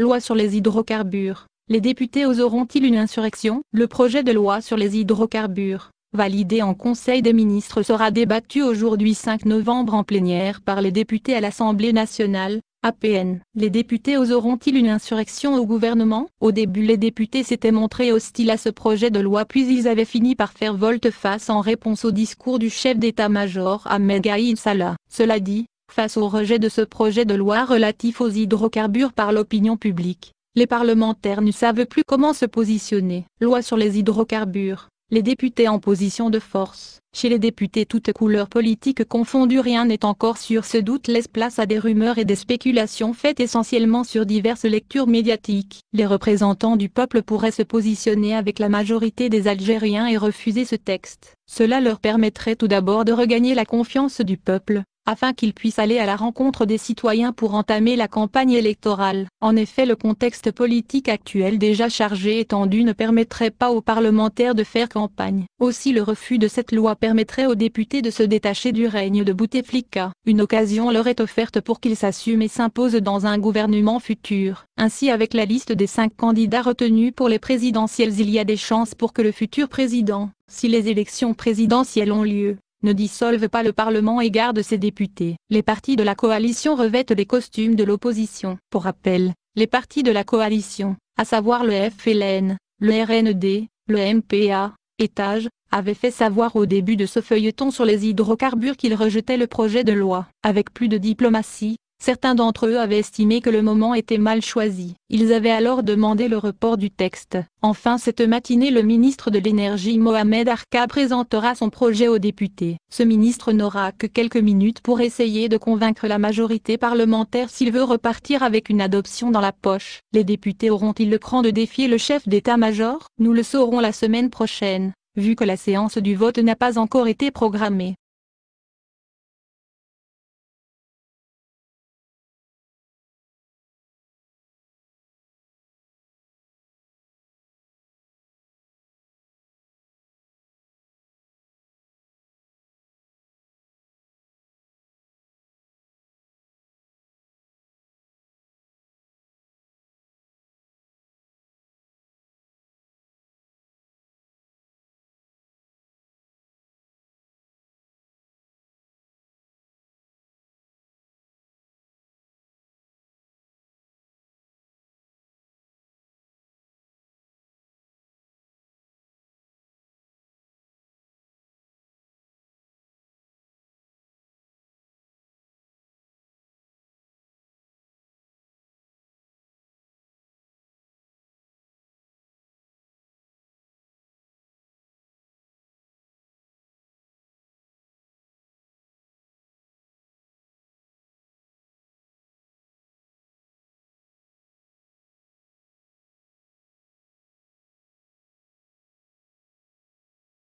Loi sur les hydrocarbures. Les députés oseront-ils une insurrection Le projet de loi sur les hydrocarbures, validé en Conseil des ministres sera débattu aujourd'hui 5 novembre en plénière par les députés à l'Assemblée nationale, APN. Les députés oseront-ils une insurrection au gouvernement Au début les députés s'étaient montrés hostiles à ce projet de loi puis ils avaient fini par faire volte-face en réponse au discours du chef d'état-major Ahmed Gaïd Salah. Cela dit, Face au rejet de ce projet de loi relatif aux hydrocarbures par l'opinion publique, les parlementaires ne savent plus comment se positionner. Loi sur les hydrocarbures. Les députés en position de force. Chez les députés toutes couleurs politiques confondues rien n'est encore sûr ce doute laisse place à des rumeurs et des spéculations faites essentiellement sur diverses lectures médiatiques. Les représentants du peuple pourraient se positionner avec la majorité des Algériens et refuser ce texte. Cela leur permettrait tout d'abord de regagner la confiance du peuple, afin qu'ils puissent aller à la rencontre des citoyens pour entamer la campagne électorale. En effet le contexte politique actuel déjà chargé et tendu ne permettrait pas aux parlementaires de faire campagne. Aussi le refus de cette loi permettrait aux députés de se détacher du règne de Bouteflika. Une occasion leur est offerte pour qu'ils s'assument et s'imposent dans un gouvernement futur. Ainsi avec la liste des cinq candidats retenus pour les présidentielles il y a des chances pour que le futur président, si les élections présidentielles ont lieu, ne dissolve pas le Parlement et garde ses députés. Les partis de la coalition revêtent les costumes de l'opposition. Pour rappel, les partis de la coalition, à savoir le FLN, le RND, le MPA, Étage, avaient fait savoir au début de ce feuilleton sur les hydrocarbures qu'ils rejetaient le projet de loi. Avec plus de diplomatie, Certains d'entre eux avaient estimé que le moment était mal choisi. Ils avaient alors demandé le report du texte. Enfin cette matinée le ministre de l'Énergie Mohamed Arka présentera son projet aux députés. Ce ministre n'aura que quelques minutes pour essayer de convaincre la majorité parlementaire s'il veut repartir avec une adoption dans la poche. Les députés auront-ils le cran de défier le chef d'état-major Nous le saurons la semaine prochaine, vu que la séance du vote n'a pas encore été programmée.